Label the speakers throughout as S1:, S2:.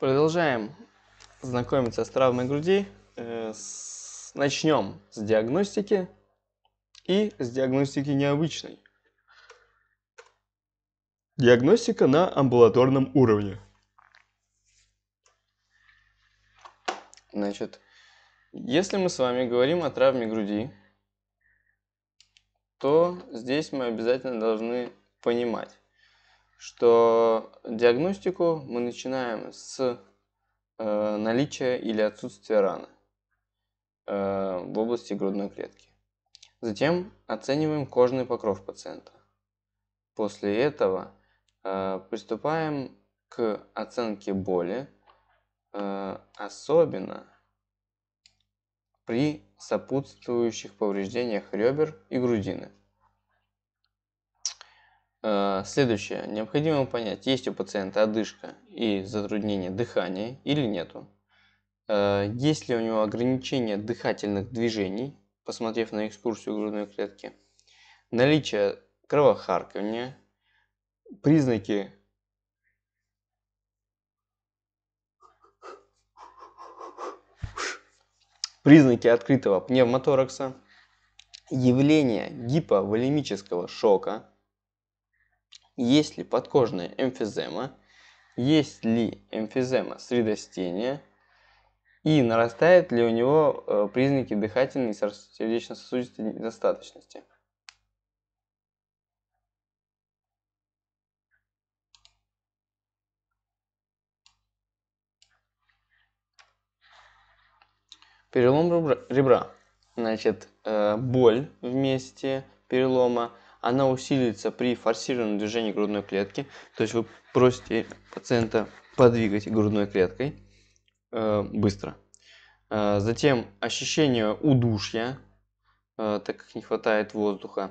S1: Продолжаем знакомиться с травмой груди. Э, начнем с диагностики и с диагностики необычной. Диагностика на амбулаторном уровне. Значит, если мы с вами говорим о травме груди, то здесь мы обязательно должны понимать, что диагностику мы начинаем с э, наличия или отсутствия раны э, в области грудной клетки. Затем оцениваем кожный покров пациента. После этого э, приступаем к оценке боли, э, особенно при сопутствующих повреждениях ребер и грудины – Э, следующее. Необходимо понять, есть у пациента одышка и затруднение дыхания или нету. Э, есть ли у него ограничение дыхательных движений, посмотрев на экскурсию грудной клетки. Наличие кровохаркивания. Признаки признаки открытого пневмоторакса, явление гиповолемического шока – есть ли подкожная эмфизема, есть ли эмфизема средостения и нарастают ли у него э, признаки дыхательной и сердечно-сосудистой недостаточности. Перелом ребра. Значит, э, боль в месте перелома, она усиливается при форсированном движении грудной клетки. То есть вы просите пациента подвигать грудной клеткой э, быстро. Э, затем ощущение удушья, э, так как не хватает воздуха.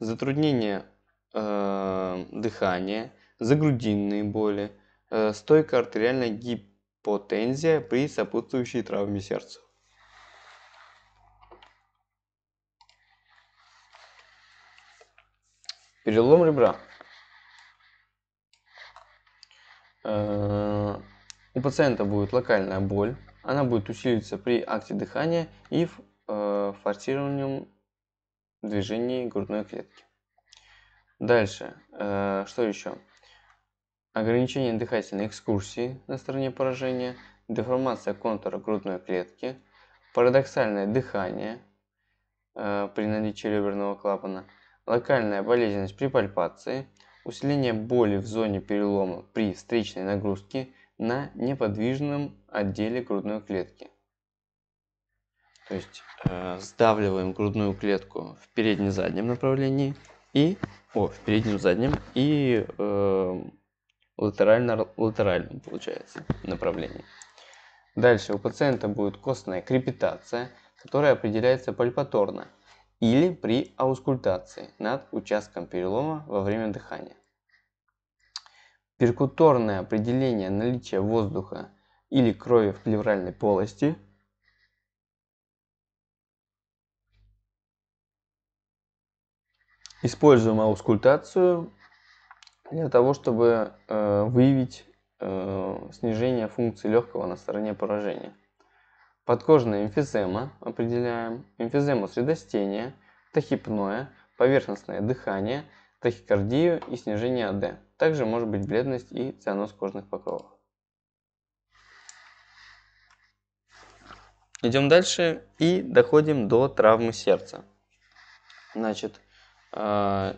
S1: Затруднение э, дыхания, загрудинные боли, э, стойкая артериальная гипотензия при сопутствующей травме сердца. Перелом ребра. Э, у пациента будет локальная боль, она будет усилиться при акте дыхания и в э, форсированном движении грудной клетки. Дальше, э, что еще? Ограничение дыхательной экскурсии на стороне поражения, деформация контура грудной клетки, парадоксальное дыхание э, при наличии реберного клапана – локальная болезненность при пальпации, усиление боли в зоне перелома при встречной нагрузке на неподвижном отделе грудной клетки. То есть э, сдавливаем грудную клетку в передне заднем направлении и о, в переднем-заднем и э, латерально-латеральном получается направлении. Дальше у пациента будет костная крепитация, которая определяется пальпаторно – или при аускультации над участком перелома во время дыхания. Перкуторное определение наличия воздуха или крови в плевральной полости – используем аускультацию для того, чтобы э, выявить э, снижение функции легкого на стороне поражения. Подкожная эмфизема определяем, эмфизему средостения, тахипное, поверхностное дыхание, тахикардию и снижение АД. Также может быть бледность и цианоз кожных покровов. Идем дальше и доходим до травмы сердца. Значит, э,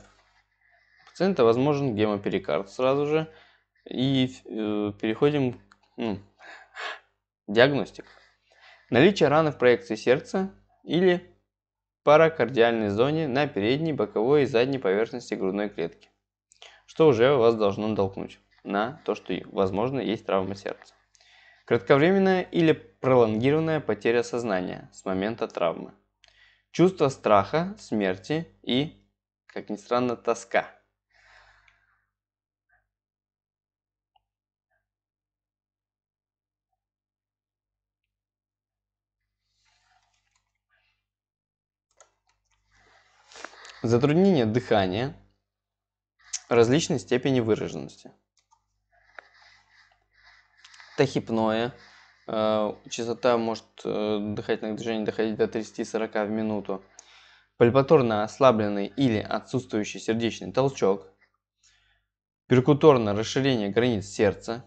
S1: пациента возможен гемоперикард сразу же. И э, переходим к ну, диагностика. Наличие раны в проекции сердца или паракардиальной зоне на передней, боковой и задней поверхности грудной клетки, что уже вас должно натолкнуть на то, что, возможно, есть травма сердца. Кратковременная или пролонгированная потеря сознания с момента травмы. Чувство страха, смерти и, как ни странно, тоска – Затруднение дыхания различной степени выраженности. Тахипное. Э, частота может э, дыхательных движений доходить до 30-40 в минуту. Пальпаторно ослабленный или отсутствующий сердечный толчок. Перкуторно расширение границ сердца.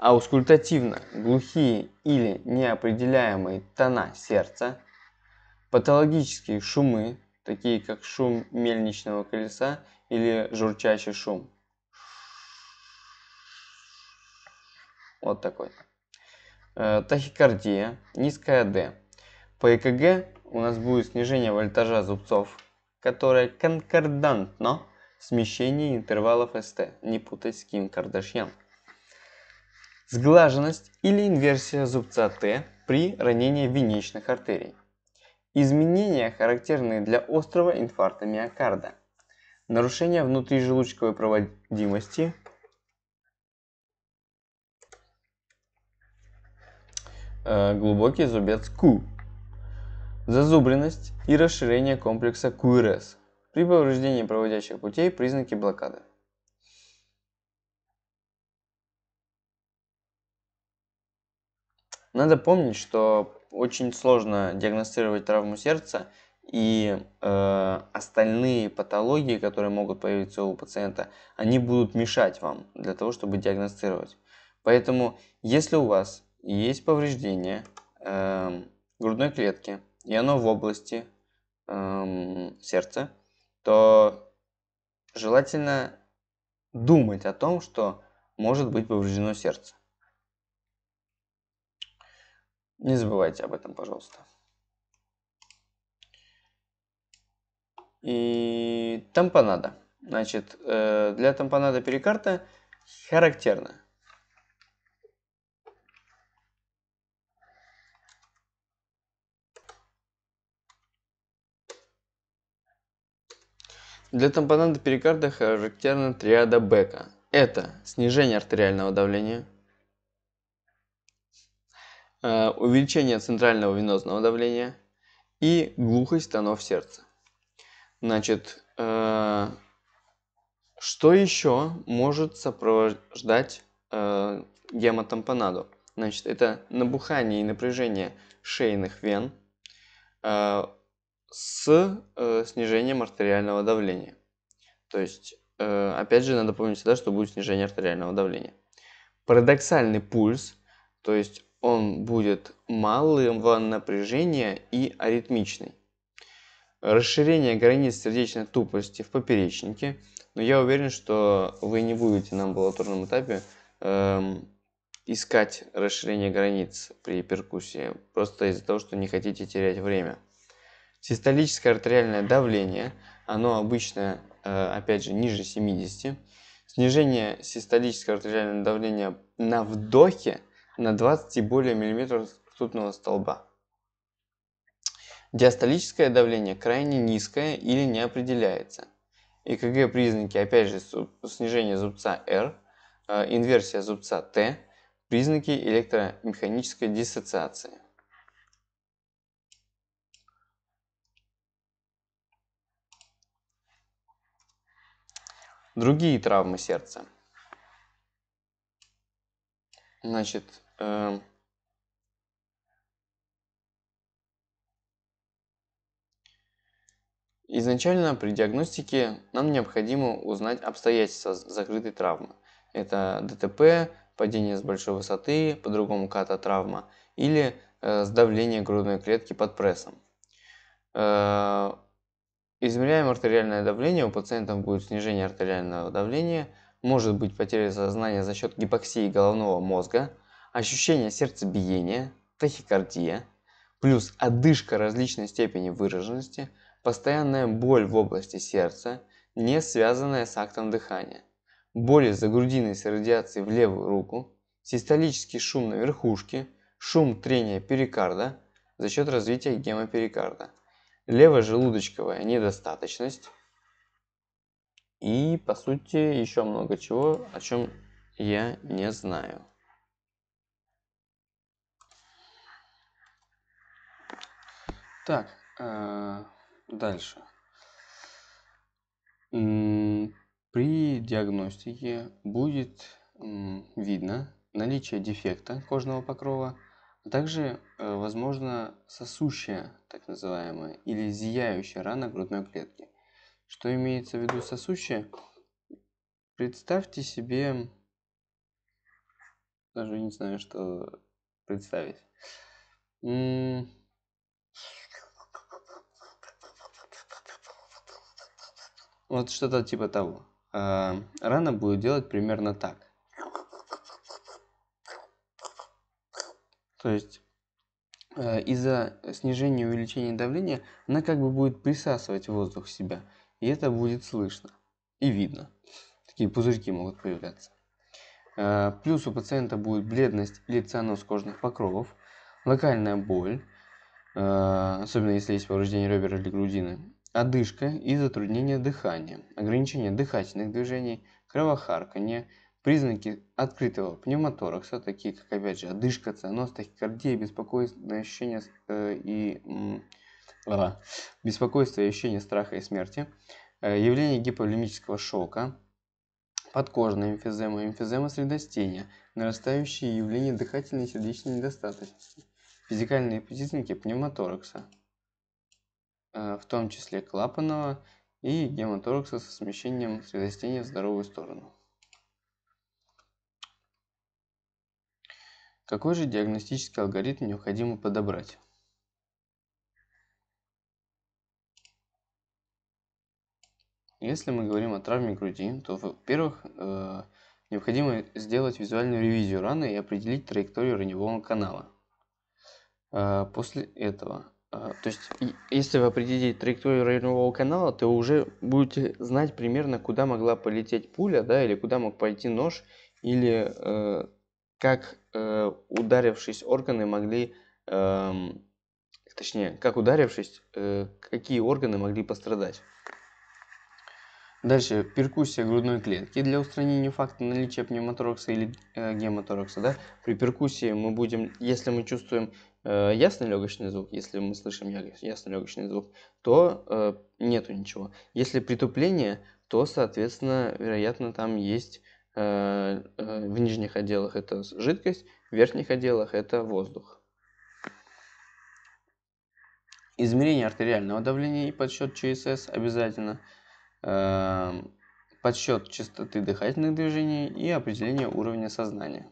S1: Аускультативно глухие или неопределяемые тона сердца. Патологические шумы, такие как шум мельничного колеса или журчащий шум. Вот такой. Э, тахикардия, низкая D. По ЭКГ у нас будет снижение вольтажа зубцов, которое конкордантно смещение интервалов СТ, не путать с Ким Кардашьян. Сглаженность или инверсия зубца Т при ранении венечных артерий. Изменения, характерные для острого инфаркта миокарда. Нарушение внутрижелудочковой проводимости. Э, глубокий зубец Q. Зазубренность и расширение комплекса QRS. При повреждении проводящих путей признаки блокады. Надо помнить, что очень сложно диагностировать травму сердца и э, остальные патологии, которые могут появиться у пациента, они будут мешать вам для того, чтобы диагностировать. Поэтому, если у вас есть повреждение э, грудной клетки, и оно в области э, сердца, то желательно думать о том, что может быть повреждено сердце. Не забывайте об этом, пожалуйста. И тампонада. Значит, э, для тампонада перикарта характерно. Для тампонада перикарда характерна триада Бека. Это снижение артериального давления – Э, увеличение центрального венозного давления и глухость тонов сердца. Значит, э, что еще может сопровождать э, гемотампонаду? Значит, это набухание и напряжение шейных вен с снижением артериального давления. То есть, опять же, надо помнить всегда, что будет снижение артериального давления. Парадоксальный пульс, то есть он будет малым в напряжении и аритмичный. Расширение границ сердечной тупости в поперечнике, но я уверен, что вы не будете на амбулаторном этапе эм, искать расширение границ при перкуссии, просто из-за того, что не хотите терять время. Систолическое артериальное давление, оно обычно, э, опять же, ниже 70. Снижение систолического артериального давления на вдохе – на 20 и более миллиметров ртутного столба. Диастолическое давление крайне низкое или не определяется. ЭКГ признаки опять же снижение зубца R, э, инверсия зубца T, признаки электромеханической диссоциации. Другие травмы сердца. Значит, Эм. Изначально при диагностике нам необходимо узнать обстоятельства закрытой травмы. Это ДТП, падение с большой высоты, по-другому кататравма или э, сдавление грудной клетки под прессом. Э, измеряем артериальное давление, у пациентов будет снижение артериального давления, может быть потеря сознания за счет гипоксии головного мозга, ощущение сердцебиения, тахикардия, плюс одышка различной степени выраженности, постоянная боль в области сердца, не связанная с актом дыхания, боль за грудиной с радиацией в левую руку, систолический шум на верхушке, шум трения перикарда за счет развития гемоперикарда, левожелудочковая недостаточность и, по сути, еще много чего, о чем я не знаю. Так, э, дальше. При диагностике будет видно наличие дефекта кожного покрова, а также, э, возможно, сосущая, так называемая, или зияющая рана грудной клетки. Что имеется в виду сосущая? Представьте себе, даже не знаю, что представить. Вот что-то типа того. Э, Рана будет делать примерно так. То есть э, из-за снижения увеличения давления она как бы будет присасывать воздух в себя. И это будет слышно и видно. Такие пузырьки могут появляться. Э, плюс у пациента будет бледность или цианоз кожных покровов, локальная боль, особенно если есть повреждение ребер или грудины, одышка и затруднение дыхания, ограничение дыхательных движений, кровохарканье, признаки открытого пневмоторакса, такие как, опять же, одышка, цианоз, тахикардия, беспокойство, ощущение э, и... Э, а, беспокойство и ощущение страха и смерти, э, явление гиповолемического шока, подкожная эмфизема, эмфизема средостения, нарастающие явления дыхательной и сердечной недостаточности, физикальные признаки пневмоторакса. Э, в том числе клапанного и гемоторакса со смещением средостения в здоровую сторону. Какой же диагностический алгоритм необходимо подобрать? Если мы говорим о травме груди, то, во-первых, э, необходимо сделать визуальную ревизию раны и определить траекторию раневого канала. Э, после этого а, то есть если вы определите траекторию рулевого канала, то уже будете знать примерно, куда могла полететь пуля, да, или куда мог пойти нож, или э, как э, ударившись органы могли, э, точнее, как ударившись, э, какие органы могли пострадать. Дальше перкуссия грудной клетки для устранения факта наличия пневмоторакса или э, гемоторакса. Да? При перкуссии мы будем, если мы чувствуем Э, ясный легочный звук, если мы слышим ясный легочный звук, то э, нету ничего. Если притупление, то, соответственно, вероятно, там есть э, э в нижних отделах это жидкость, в верхних отделах это воздух. Измерение артериального давления и подсчет ЧСС обязательно. Э, эм, подсчет частоты дыхательных движений и определение уровня сознания.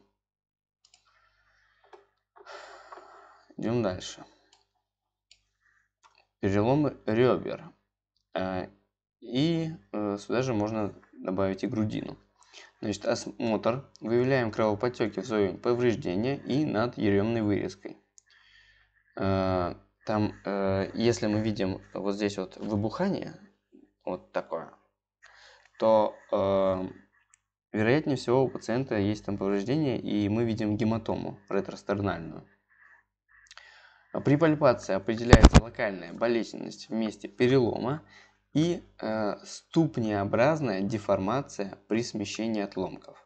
S1: Идем дальше. Переломы ребер. Э, и э, сюда же можно добавить и грудину. Значит, осмотр. Выявляем кровопотеки в зоне повреждения и над еремной вырезкой. Э, там, если мы видим вот здесь вот выбухание, вот такое, то вероятнее всего у пациента есть там повреждение, и мы видим гематому ретростернальную. А при пальпации определяется локальная болезненность в месте перелома и э, ступнеобразная деформация при смещении отломков.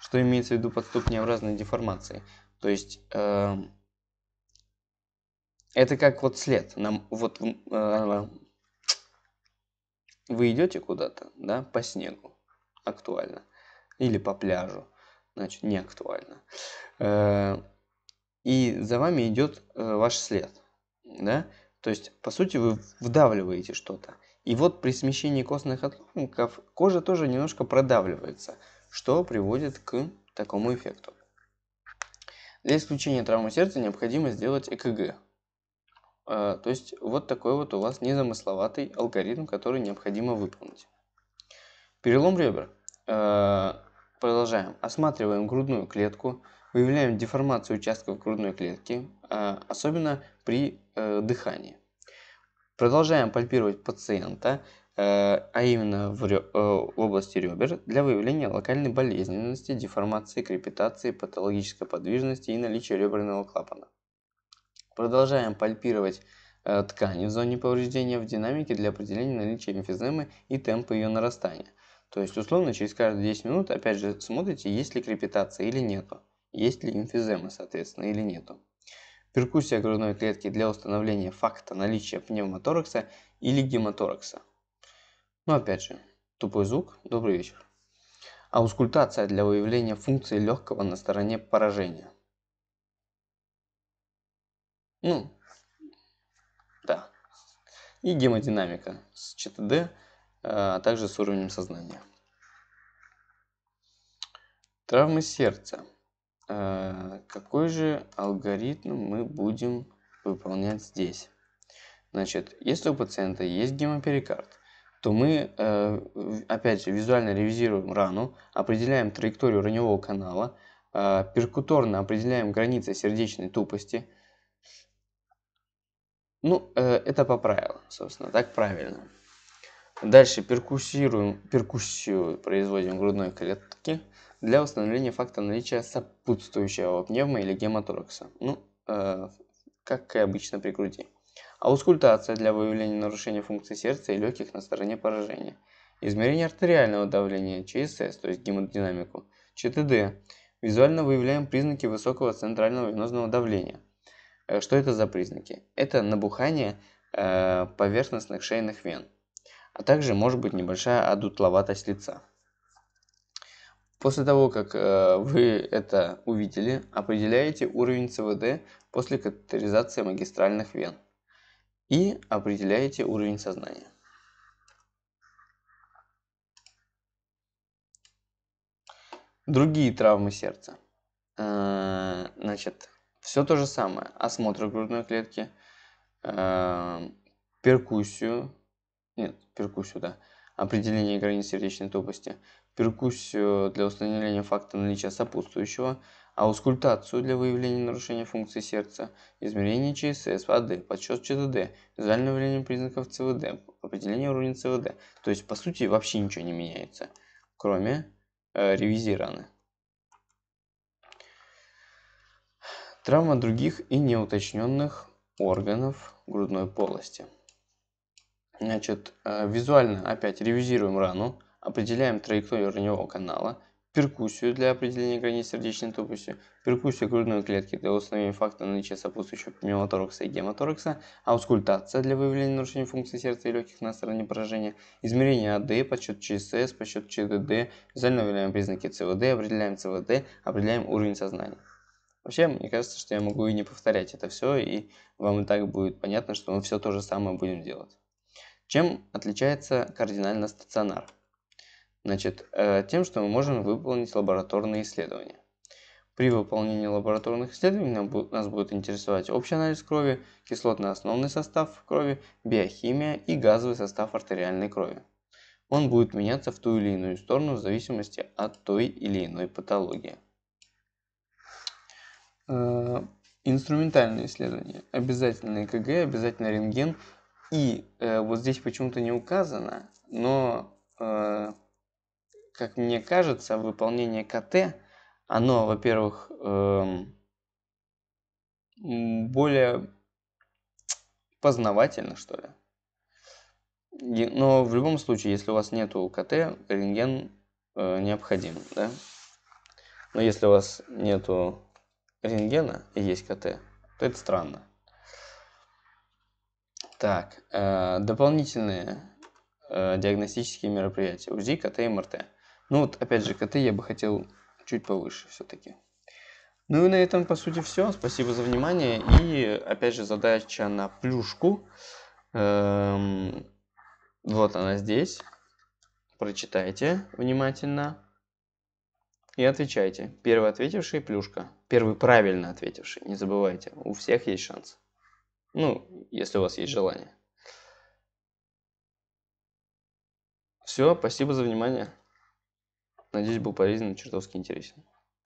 S1: Что имеется в виду под ступнеобразной деформацией? То есть э, это как вот след. Нам, вот э, вы идете куда-то, да, по снегу, актуально, или по пляжу, значит, не актуально. Э, и за вами идет э, ваш след. Да? То есть, по сути, вы вдавливаете что-то. И вот при смещении костных отломков кожа тоже немножко продавливается, что приводит к такому эффекту. Для исключения травмы сердца необходимо сделать ЭКГ. Э, то есть вот такой вот у вас незамысловатый алгоритм, который необходимо выполнить. Перелом ребра. Э, продолжаем. Осматриваем грудную клетку, Выявляем деформацию участков грудной клетки, а, особенно при э, дыхании. Продолжаем пальпировать пациента, э, а именно в, в э, области ребер, для выявления локальной болезненности, деформации, крепитации, патологической подвижности и наличия реберного клапана. Продолжаем пальпировать ткани в зоне повреждения в динамике для определения наличия эмфиземы и темпа ее нарастания. То есть, условно, через каждые 10 минут, опять же, смотрите, есть ли крепитация или нету есть ли эмфизема, соответственно, или нету. Перкуссия грудной клетки для установления факта наличия пневмоторакса или гемоторакса. Но ну, опять же, тупой звук, добрый вечер. А аускультация для выявления функции легкого на стороне поражения. Ну, да. И гемодинамика с ЧТД, э, а также с уровнем сознания. Травмы сердца. Э, какой же алгоритм мы будем выполнять здесь. Значит, если у пациента есть гемоперикард, то мы, э, опять же, визуально ревизируем рану, определяем траекторию раневого канала, э, перкуторно определяем границы сердечной тупости. Ну, это по правилам, собственно, так правильно. Дальше перкуссируем, перкуссию производим грудной клетки, для установления факта наличия сопутствующего пневма или гематоракса. Ну, э, как и обычно при груди. Аускультация для выявления нарушения функции сердца и легких на стороне поражения. Измерение артериального давления, ЧСС, то есть гемодинамику, ЧТД. Визуально выявляем признаки высокого центрального венозного давления. Э, что это за признаки? Это набухание э, поверхностных шейных вен, а также может быть небольшая одутловатость лица. После того, как э, вы это увидели, определяете уровень ЦВД после катетеризации магистральных вен и определяете уровень сознания. Другие травмы сердца. Э, значит, все то же самое. Осмотр грудной клетки, э, перкуссию, нет, перкуссию, да, определение границ сердечной тупости – перкуссию э, для установления факта наличия сопутствующего, а аускультацию для выявления нарушения функции сердца, измерение ЧСС, АД, подсчет ЧДД, визуальное выявление признаков ЦВД, определение уровня ЦВД. То есть, по сути, вообще ничего не меняется, кроме э, ревизии раны. Травма других и неуточненных органов грудной полости. Значит, э, визуально опять ревизируем рану определяем траекторию раневого канала, перкуссию для определения границ сердечной тупости, перкуссию грудной клетки для установления факта наличия сопутствующего миоторакса и гемоторакса, аускультация для выявления нарушений функции сердца и легких на стороне поражения, измерение АД, подсчет ЧСС, подсчет ЧДД, визуально выявляем признаки ЦВД, определяем ЦВД, определяем уровень сознания. Вообще, мне кажется, что я могу и не повторять это все, и вам и так будет понятно, что мы все то же самое будем делать. Чем отличается кардинально стационар? Значит, э, тем, что мы можем выполнить лабораторные исследования. При выполнении лабораторных исследований нас будет интересовать общий анализ крови, кислотно-основный состав крови, биохимия и газовый состав артериальной крови. Он будет меняться в ту или иную сторону в зависимости от той или иной патологии. Э, инструментальные исследования. Обязательно ЭКГ, обязательно рентген. И э, вот здесь почему-то не указано, но э, как мне кажется, выполнение КТ, оно, во-первых, эм, более познавательно, что ли. Но в любом случае, если у вас нету КТ, рентген э, необходим, да? Но если у вас нету рентгена и есть КТ, то это странно. Так, э, дополнительные э, диагностические мероприятия. УЗИ, КТ и МРТ. Ну вот, опять же, коты я бы хотел чуть повыше все-таки. Ну и на этом, по сути, все. Спасибо за внимание. И, опять же, задача на плюшку. Эм, вот она здесь. Прочитайте внимательно и отвечайте. Первый ответивший – плюшка. Первый правильно ответивший, не забывайте. У всех есть шанс. Ну, если у вас есть желание. Все, спасибо за внимание. Надеюсь, был полезен и чертовски интересен.